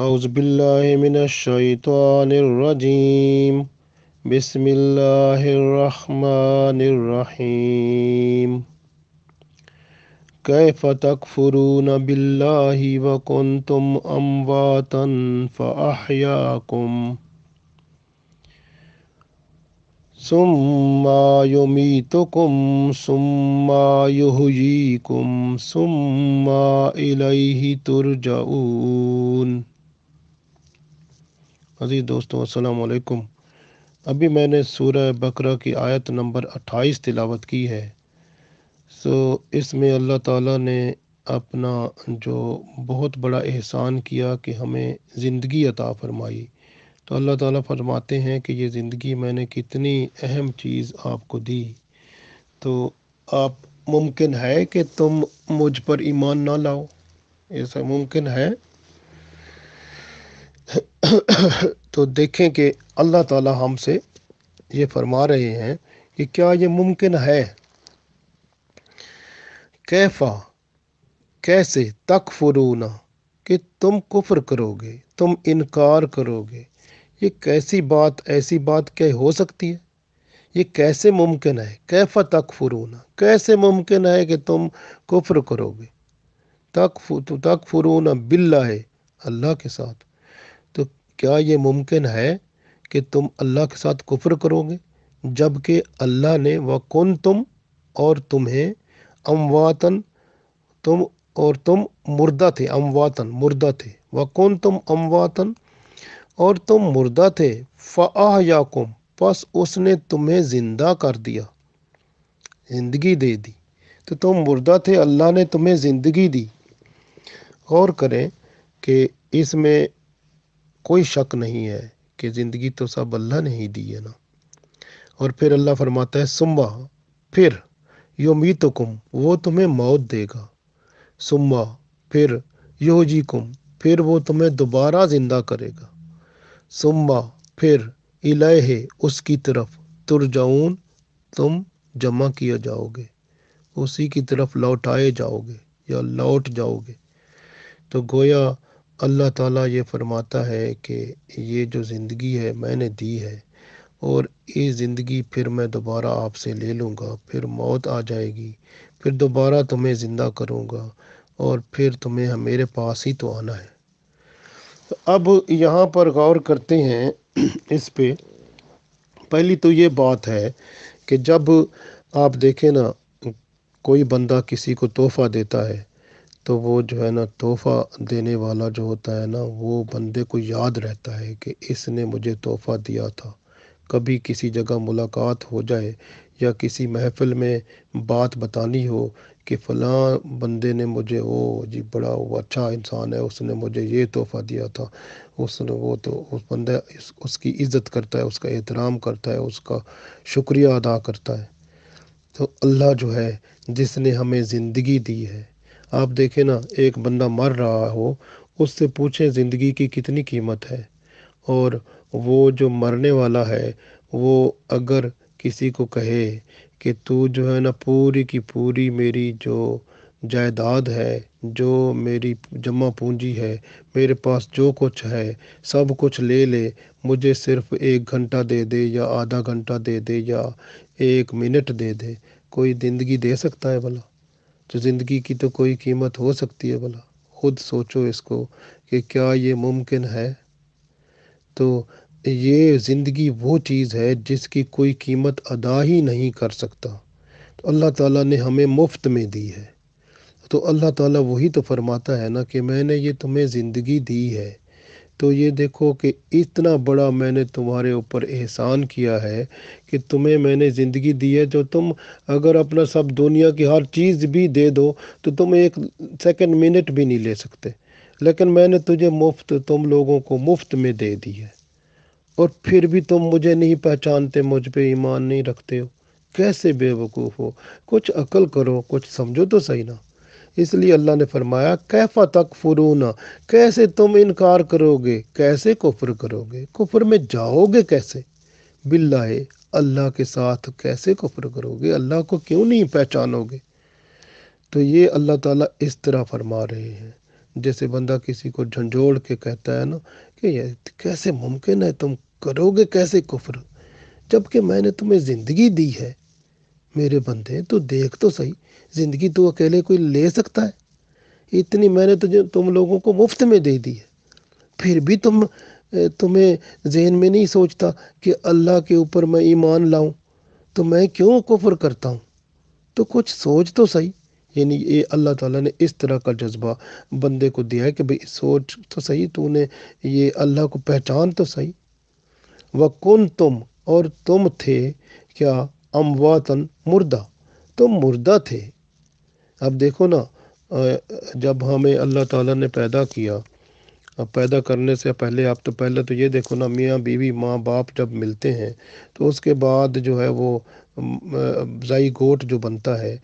أعوذ بالله من الشيطان الرجيم بسم الله الرحمن الرحيم كيف تكفرون بالله وكنتم أمواتا فأحياكم ثم يميتكم ثم يهجيكم ثم إليه ترجعون अज़ीज़ दोस्तों असलकुम अभी मैंने सूरह बकरा की आयत नंबर 28 तिलावत की है सो इसमें अल्लाह ताला ने अपना जो बहुत बड़ा एहसान किया कि हमें ज़िंदगी अता फरमाई तो अल्लाह ताला फरमाते हैं कि ये ज़िंदगी मैंने कितनी अहम चीज़ आपको दी तो आप मुमकिन है कि तुम मुझ पर ईमान ना लाओ ऐसा मुमकिन है तो देखें कि अल्लाह ताला हमसे ये फरमा रहे हैं कि क्या ये मुमकिन है कैफा कैसे तक फुरूना कि तुम कुफर करोगे तुम इनकार करोगे ये कैसी बात ऐसी बात क्या हो सकती है ये कैसे मुमकिन है कैफा तक फुरूना कैसे मुमकिन है कि तुम कुफर करोगे तक तक बिल्ला है अल्लाह के साथ क्या ये मुमकिन है कि तुम अल्लाह के साथ कुफर करोगे जबकि अल्लाह ने वकुन तुम और तुम्हें अमवातन तुम और तुम मुर्दा थे अमवातन मुर्दा थे कौन तुम अमवातन और तुम मुर्दा थे फ़ाह याकुम बस उसने तुम्हें ज़िंदा कर दिया ज़िंदगी दे दी तो तुम मुर्दा थे अल्लाह ने तुम्हें ज़िंदगी दी गौर करें कि इसमें कोई शक नहीं है कि ज़िंदगी तो सब अल्लाह ने ही दी है ना और फिर अल्लाह फरमाता है सुम्मा फिर यो मी तो कुम वो तुम्हें मौत देगा सुम्मा फिर यो जी कुम फिर वो तुम्हें दोबारा ज़िंदा करेगा सुम्मा फिर इलह उसकी तरफ तुरजाऊन तुम जमा किया जाओगे उसी की तरफ लौटाए जाओगे या लौट जाओगे तो गोया अल्लाह ताला ये फरमाता है कि ये जो ज़िंदगी है मैंने दी है और ये ज़िंदगी फिर मैं दोबारा आपसे ले लूँगा फिर मौत आ जाएगी फिर दोबारा तुम्हें ज़िंदा करूँगा और फिर तुम्हें मेरे पास ही तो आना है तो अब यहाँ पर गौर करते हैं इस पे पहली तो ये बात है कि जब आप देखें ना कोई बंदा किसी को तोहफ़ा देता है तो वो जो है ना तोहफ़ा देने वाला जो होता है ना वो बंदे को याद रहता है कि इसने मुझे तोहफ़ा दिया था कभी किसी जगह मुलाकात हो जाए या किसी महफिल में बात बतानी हो कि फलां बंदे ने मुझे ओ जी बड़ा वो अच्छा इंसान है उसने मुझे ये तोहफ़ा दिया था उसने वो तो उस बंदा इस, उसकी इज़्ज़त करता है उसका एहतराम करता है उसका शुक्रिया अदा करता है तो अल्लाह जो है जिसने हमें ज़िंदगी दी है आप देखें ना एक बंदा मर रहा हो उससे पूछें ज़िंदगी की कितनी कीमत है और वो जो मरने वाला है वो अगर किसी को कहे कि तू जो है ना पूरी की पूरी मेरी जो जायदाद है जो मेरी जमा पूंजी है मेरे पास जो कुछ है सब कुछ ले ले मुझे सिर्फ एक घंटा दे दे या आधा घंटा दे दे या एक मिनट दे दे कोई ज़िंदगी दे सकता है भला तो ज़िंदगी की तो कोई कीमत हो सकती है भला खुद सोचो इसको कि क्या ये मुमकिन है तो ये ज़िंदगी वो चीज़ है जिसकी कोई कीमत अदा ही नहीं कर सकता तो अल्लाह ताला ने हमें मुफ्त में दी है तो अल्लाह ताला वही तो फरमाता है ना कि मैंने ये तुम्हें ज़िंदगी दी है तो ये देखो कि इतना बड़ा मैंने तुम्हारे ऊपर एहसान किया है कि तुम्हें मैंने ज़िंदगी दी है जो तुम अगर अपना सब दुनिया की हर चीज़ भी दे दो तो तुम एक सेकंड मिनट भी नहीं ले सकते लेकिन मैंने तुझे मुफ्त तुम लोगों को मुफ्त में दे दी है और फिर भी तुम मुझे नहीं पहचानते मुझ पर ईमान नहीं रखते हो कैसे बेवकूफ़ हो कुछ अकल करो कुछ समझो तो सही ना इसलिए अल्लाह ने फरमाया कैफा तक फुरूना कैसे तुम इनकार करोगे कैसे कुफर करोगे कुफर में जाओगे कैसे बिल्लाए अल्लाह के साथ कैसे कुफर करोगे अल्लाह को क्यों नहीं पहचानोगे तो ये अल्लाह ताला इस तरह फरमा रहे हैं जैसे बंदा किसी को झंझोड़ के कहता है ना कि ये कैसे मुमकिन है तुम करोगे कैसे कुफर जबकि मैंने तुम्हें ज़िंदगी दी है मेरे बंदे तो देख तो सही ज़िंदगी तो अकेले कोई ले सकता है इतनी मैंने तुझे तुम लोगों को मुफ्त में दे दी है फिर भी तुम तुम्हें जहन में नहीं सोचता कि अल्लाह के ऊपर मैं ईमान लाऊं तो मैं क्यों कुफर करता हूं तो कुछ सोच तो सही यानी ये अल्लाह ताला ने इस तरह का जज्बा बंदे को दिया है कि भाई सोच तो सही तूने ये अल्लाह को पहचान तो सही कौन तुम और तुम थे क्या अमवातन मुर्दा तो मुर्दा थे अब देखो ना जब हमें अल्लाह ताला ने पैदा किया अब पैदा करने से पहले आप तो पहले तो ये देखो ना मियाँ बीवी माँ बाप जब मिलते हैं तो उसके बाद जो है वो जाई गोट जो बनता है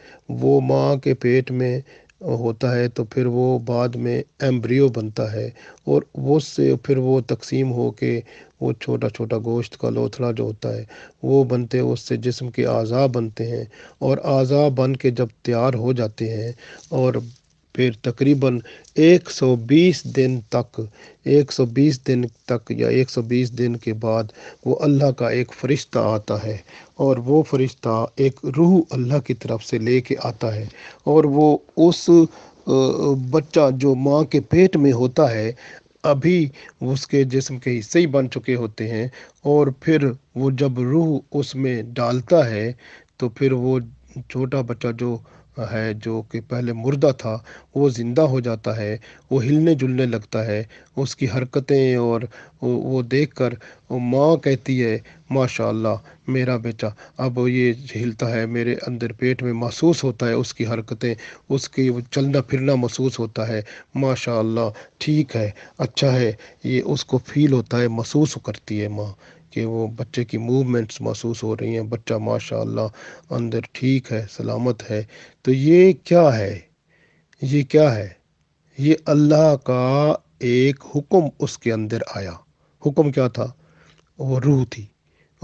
वो माँ के पेट में होता है तो फिर वो बाद में एम्ब्रियो बनता है और वो से फिर वो तकसीम हो के वो छोटा छोटा गोश्त का लोथड़ा जो होता है वो बनते हैं उससे जिस्म के आज़ा बनते हैं और आज़ा बन के जब तैयार हो जाते हैं और फिर तकरीबन 120 दिन तक 120 दिन तक या 120 दिन के बाद वो अल्लाह का एक फ़रिश्ता आता है और वो फ़रिश्ता एक रूह अल्लाह की तरफ से लेके आता है और वो उस बच्चा जो माँ के पेट में होता है अभी उसके जिस्म के हिस्से ही बन चुके होते हैं और फिर वो जब रूह उसमें डालता है तो फिर वो छोटा बच्चा जो है जो कि पहले मुर्दा था वो ज़िंदा हो जाता है वो हिलने जुलने लगता है उसकी हरकतें और वो देखकर माँ कहती है माशाल्लाह मेरा बेटा अब ये हिलता है मेरे अंदर पेट में महसूस होता है उसकी हरकतें उसकी चलना फिरना महसूस होता है माशाल्लाह ठीक है अच्छा है ये उसको फील होता है महसूस करती है माँ कि वो बच्चे की मूवमेंट्स महसूस हो रही हैं बच्चा माशाल्लाह अंदर ठीक है सलामत है तो ये क्या है ये क्या है ये अल्लाह का एक हुक्म उसके अंदर आया हुक्म क्या था वो रूह थी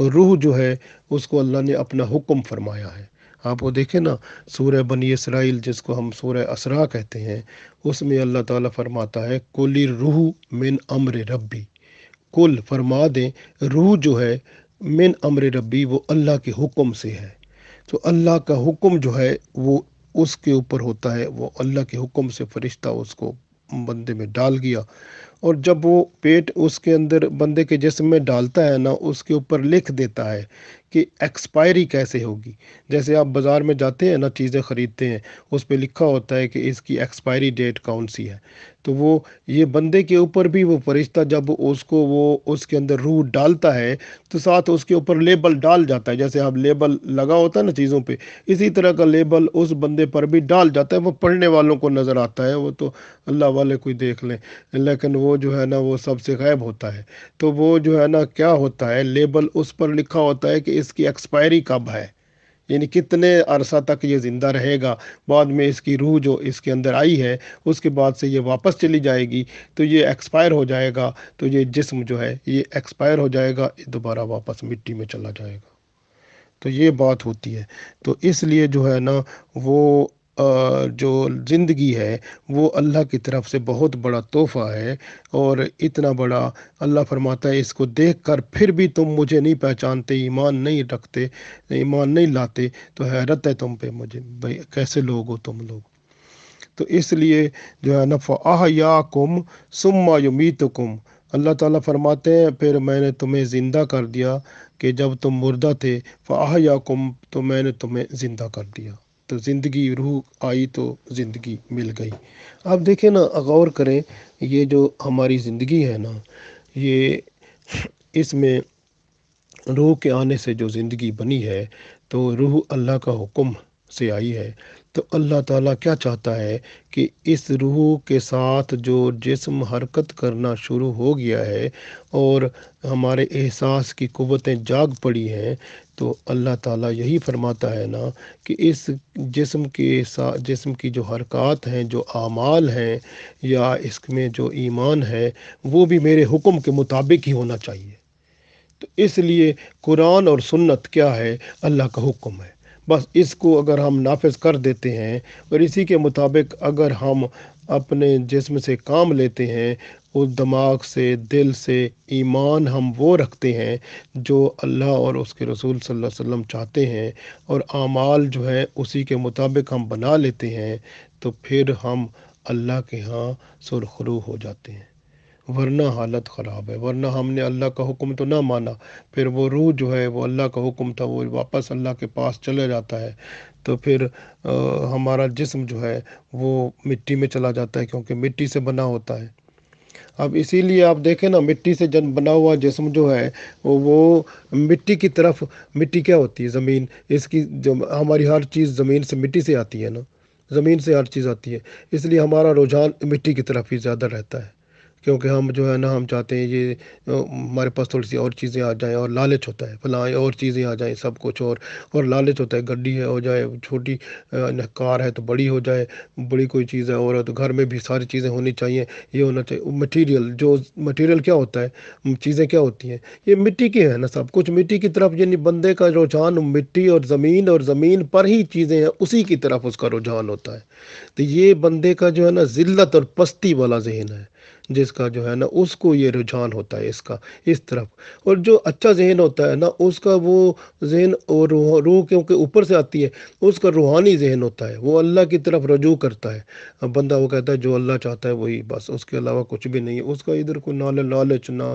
और रूह जो है उसको अल्लाह ने अपना हुक्म फरमाया है आप वो देखें ना सूर्य बनी इसराइल जिसको हम सूर्य असरा कहते हैं उसमें अल्लाह ताला फरमाता है कुली रूह मिन अम्र रब्बी कुल फरमा दें रूह जो है मिन अमर रबी वो अल्लाह के हुक्म से है तो अल्लाह का हुक्म जो है वो उसके ऊपर होता है वो अल्लाह के हुक्म से फ़रिश्ता उसको बंदे में डाल गया और जब वो पेट उसके अंदर बंदे के जिसम में डालता है ना उसके ऊपर लिख देता है कि एक्सपायरी कैसे होगी जैसे आप बाज़ार में जाते हैं ना चीज़ें ख़रीदते हैं उस पर लिखा होता है कि इसकी एक्सपायरी डेट कौन सी है तो वो ये बंदे के ऊपर भी वो फरिश्ता जब उसको वो उसके अंदर रूह डालता है तो साथ उसके ऊपर लेबल डाल जाता है जैसे आप लेबल लगा होता है ना चीज़ों पर इसी तरह का लेबल उस बंदे पर भी डाल जाता है वो पढ़ने वालों को नज़र आता है वो तो अल्लाह वाले कोई देख लें लेकिन वो जो है ना वो सबसे गायब होता है तो वो जो है ना क्या होता है लेबल उस पर लिखा होता है कि इसकी एक्सपायरी कब है यानी कितने अरसा तक ये ज़िंदा रहेगा बाद में इसकी रूह जो इसके अंदर आई है उसके बाद से ये वापस चली जाएगी तो ये एक्सपायर हो जाएगा तो ये जिस्म जो है ये एक्सपायर हो जाएगा दोबारा वापस मिट्टी में चला जाएगा तो ये बात होती है तो इसलिए जो है ना वो जो ज़िंदगी है वो अल्लाह की तरफ से बहुत बड़ा तोहफ़ा है और इतना बड़ा अल्लाह फरमाता है इसको देख कर फिर भी तुम मुझे नहीं पहचानते ईमान नहीं रखते ईमान नहीं लाते तो हैरत है तुम पे मुझे भाई कैसे लोग हो तुम लोग तो इसलिए जो है नफ़ा आह या कुम सुम्मा युमीत कुम अल्लाह ताला फरमाते हैं फिर मैंने तुम्हें ज़िंदा कर दिया कि जब तुम मुर्दा थे फ़ाह या कुम तो मैंने तुम्हें ज़िंदा कर दिया तो ज़िंदगी रूह आई तो ज़िंदगी मिल गई आप देखें ना गौर करें ये जो हमारी ज़िंदगी है ना ये इसमें रूह के आने से जो ज़िंदगी बनी है तो रूह अल्लाह का हुक्म से आई है तो अल्लाह ताला क्या चाहता है कि इस रूह के साथ जो जिस्म हरकत करना शुरू हो गया है और हमारे एहसास की कुवतें जाग पड़ी हैं तो अल्लाह ताला यही फरमाता है ना कि इस जिस्म के साथ जिस्म की जो हरकत हैं जो आमाल हैं या इसमें जो ईमान है वो भी मेरे हुक्म के मुताबिक ही होना चाहिए तो इसलिए कुरान और सुन्नत क्या है अल्लाह का हुक्म है बस इसको अगर हम नाफिज कर देते हैं और इसी के मुताबिक अगर हम अपने जिसम से काम लेते हैं उस तो दिमाग से दिल से ईमान हम वो रखते हैं जो अल्लाह और उसके रसूल सल्लल्लाहु अलैहि वसल्लम चाहते हैं और आमाल जो है उसी के मुताबिक हम बना लेते हैं तो फिर हम अल्लाह के यहाँ सुरखरू हो जाते हैं वरना हालत ख़राब है वरना हमने अल्लाह का हुक्म तो ना माना फिर वो रूह जो है वो अल्लाह का हुक्म था वो वापस अल्लाह के पास चला जाता है तो फिर आ, हमारा जिस्म जो है वो मिट्टी में चला जाता है क्योंकि मिट्टी से बना होता है अब इसीलिए आप देखें ना मिट्टी से जन बना हुआ जिसम जो है वो मिट्टी की तरफ मिट्टी क्या होती है ज़मीन इसकी जो हमारी हर चीज़ ज़मीन से मिट्टी से आती है ना ज़मीन से हर चीज़ आती है इसलिए हमारा रुझान मिट्टी की तरफ ही ज़्यादा रहता है क्योंकि हम जो है ना हम चाहते हैं ये हमारे पास थोड़ी सी और चीज़ें आ जाएँ और लालच होता है फलाएँ और चीज़ें आ जाएँ सब कुछ और और लालच होता है गड्डी है हो जाए छोटी कार है तो बड़ी हो जाए बड़ी कोई चीज़ है और तो घर में भी सारी चीज़ें होनी चाहिए ये होना चाहिए मटीरियल जो मटीरियल क्या होता है चीज़ें क्या होती हैं ये मिट्टी की है ना सब कुछ मिट्टी की तरफ यानी बंदे का रुझान मिट्टी और ज़मीन और ज़मीन पर ही चीज़ें हैं उसी की तरफ उसका रुझान होता है तो ये बंदे का जो है ना ज़िल्लत और पस्ती वाला जहन है जिसका जो है ना उसको ये रुझान होता है इसका इस तरफ और जो अच्छा जहन होता है ना उसका वो जहन और रूह क्योंकि ऊपर से आती है उसका रूहानी जहन होता है वो अल्लाह की तरफ रजू करता है बंदा वो कहता है जो अल्लाह चाहता है वही बस उसके अलावा कुछ भी नहीं है उसका इधर कोई नाल लालच ना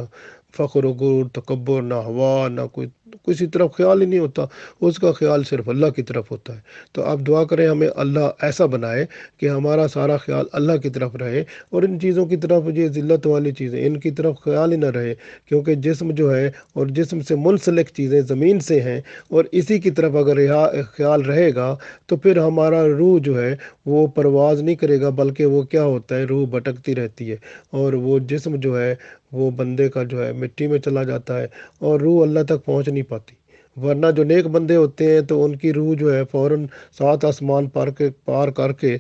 फ़ख्र गुर तकबर ना हवा ना कोई किसी तरफ ख्याल ही नहीं होता उसका ख्याल सिर्फ अल्लाह की तरफ होता है तो आप दुआ करें हमें अल्लाह ऐसा बनाए कि हमारा सारा ख्याल अल्लाह की तरफ रहे और इन चीज़ों की तरफ ये ज़िल्लत वाली चीज़ें इनकी तरफ ख्याल ही ना रहे क्योंकि जिसम जो है और जिसम से मुनसलिक चीज़ें ज़मीन से हैं और इसी की तरफ अगर यह ख्याल रहेगा तो फिर हमारा रूह जो है वो परवाज़ नहीं करेगा बल्कि वो क्या होता है रूह भटकती रहती है और वो जिसम जो है वो बंदे का जो है मिट्टी में चला जाता है और रूह अल्लाह तक पहुँच नहीं नहीं पाती वरना जो नेक बंदे होते हैं तो उनकी रूह जो है फौरन सात आसमान पार के पार करके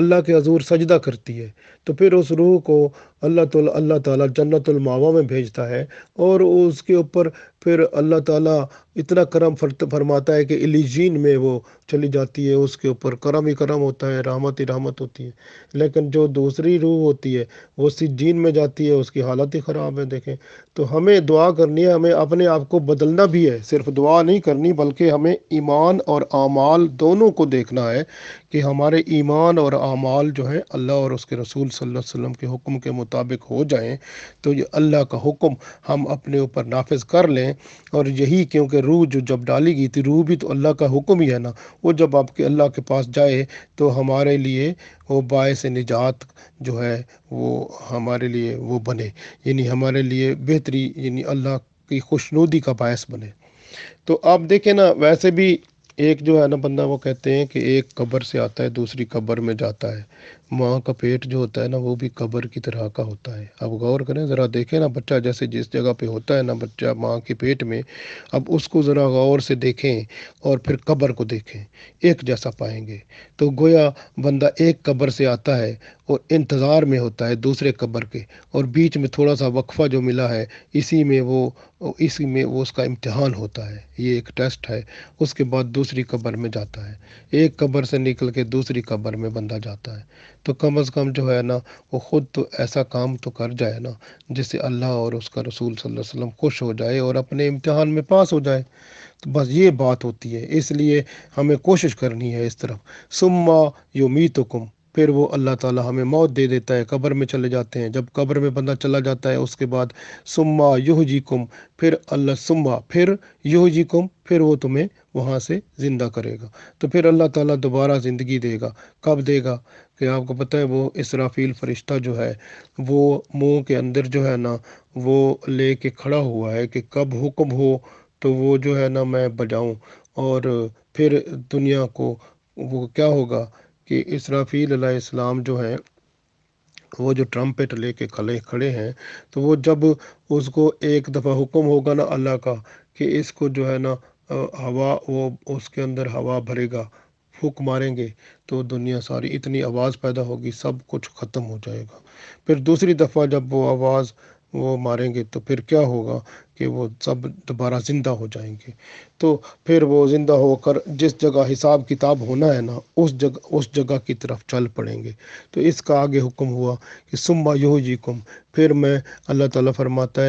अल्लाह के हजूर सजदा करती है तो फिर उस रूह को अल्लाह तो अल्लाह ताला जन्नतुलमावा में भेजता है और उसके ऊपर फिर अल्लाह ताला इतना करम फरमाता है कि इलीजीन में वो चली जाती है उसके ऊपर करम ही करम होता है रहमत ही रहमत होती है लेकिन जो दूसरी रूह होती है वो सिजीन में जाती है उसकी हालत ही ख़राब है देखें तो हमें दुआ करनी है हमें अपने आप को बदलना भी है सिर्फ दुआ नहीं करनी बल्कि हमें ईमान और आमाल दोनों को देखना है कि हमारे ईमान और अमाल जो हैं अल्लाह और उसके रसूल सल्लल्लाहु अलैहि वसल्लम के हुक्म के मुताबिक हो जाएं तो ये अल्लाह का हुक्म हम अपने ऊपर नाफिज कर लें और यही क्योंकि रूह जो जब डाली गई थी रूह भी तो अल्लाह का हुक्म ही है ना वो जब आपके अल्लाह के पास जाए तो हमारे लिए वो बायस निजात जो है वो हमारे लिए वो बने यानी हमारे लिए बेहतरी यानी अल्लाह की खुशनुदी का बायस बने तो आप देखें ना वैसे भी एक जो है ना बंदा वो कहते हैं कि एक कब्र से आता है दूसरी कब्र में जाता है माँ का पेट जो होता है ना वो भी कब्र की तरह का होता है अब गौर करें ज़रा देखें ना बच्चा जैसे जिस जगह पे होता है ना बच्चा माँ के पेट में अब उसको ज़रा गौर से देखें और फिर कब्र को देखें एक जैसा पाएंगे तो गोया बंदा एक कब्र से आता है और इंतज़ार में होता है दूसरे कब्र के और बीच में थोड़ा सा वक्फ़ा जो मिला है इसी में वो इसी में वो उसका इम्तहान होता है ये एक टेस्ट है उसके बाद दूसरी कब्र में जाता है एक कब्र से निकल के दूसरी कब्र में बंदा जाता है तो कम अज़ कम जो है ना वो ख़ुद तो ऐसा काम तो कर जाए ना जिससे अल्लाह और उसका रसूल सल्लल्लाहु अलैहि वसल्लम खुश हो जाए और अपने इम्तहान में पास हो जाए तो बस ये बात होती है इसलिए हमें कोशिश करनी है इस तरफ सुम्मा यो मी तो कुम फिर वो अल्लाह ताला हमें मौत दे देता है कब्र में चले जाते हैं जब कब्र में बंदा चला जाता है उसके बाद सुम्मा यूह जी कुम फिर अल्लाह सुम्मा फिर यूह जी कुम फिर वो तुम्हें वहाँ से ज़िंदा करेगा तो फिर अल्लाह ताला दोबारा ज़िंदगी देगा कब देगा कि आपको पता है वो इसराफील फ़रिश्ता जो है वो मुंह के अंदर जो है ना वो ले के खड़ा हुआ है कि कब हुक्म हो तो वो जो है ना मैं बजाऊँ और फिर दुनिया को वो क्या होगा कि इसराफील इस्लाम जो है वो जो ट्रम्पेट लेके खड़े खड़े हैं तो वो जब उसको एक दफ़ा हुक्म होगा ना अल्लाह का कि इसको जो है ना हवा वो उसके अंदर हवा भरेगा फूक मारेंगे तो दुनिया सारी इतनी आवाज़ पैदा होगी सब कुछ ख़त्म हो जाएगा फिर दूसरी दफ़ा जब वो आवाज़ वो मारेंगे तो फिर क्या होगा कि वो सब दोबारा ज़िंदा हो जाएंगे तो फिर वो ज़िंदा होकर जिस जगह हिसाब किताब होना है ना उस जगह उस जगह की तरफ चल पड़ेंगे तो इसका आगे हुक्म हुआ कि सुम्मा यो जी कुम फिर मैं अल्लाह ताला फरमाता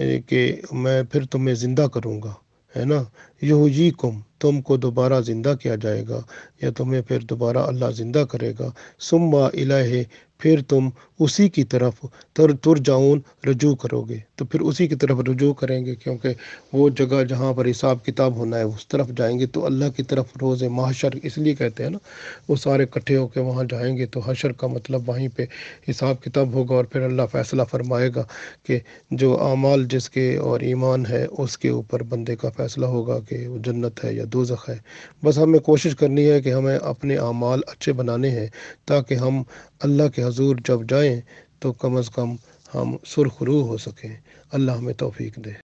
है कि मैं फिर तुम्हें ज़िंदा करूँगा है ना यो जी कुम तुमको दोबारा ज़िंदा किया जाएगा या तुम्हें फिर दोबारा अल्लाह ज़िंदा करेगा सुम्मा इलाहे फिर तुम उसी की तरफ तर तुर जाऊन रजू करोगे तो फिर उसी की तरफ रजू करेंगे क्योंकि वो जगह जहाँ पर हिसाब किताब होना है उस तरफ जाएंगे तो अल्लाह की तरफ रोज़ महाशर इसलिए कहते हैं ना वो सारे इकट्ठे होकर वहाँ जाएंगे तो हशर का मतलब वहीं पे हिसाब किताब होगा और फिर अल्लाह फ़ैसला फरमाएगा कि जो आमाल जिसके और ईमान है उसके ऊपर बंदे का फ़ैसला होगा कि वो जन्नत है या दो जख है बस हमें कोशिश करनी है कि हमें अपने अमाल अच्छे बनाने हैं ताकि हम अल्लाह के हजूर जब जाएं तो कम अज़ कम हम सुरखरू हो सकें अल्लाह हमें तोफ़ी दे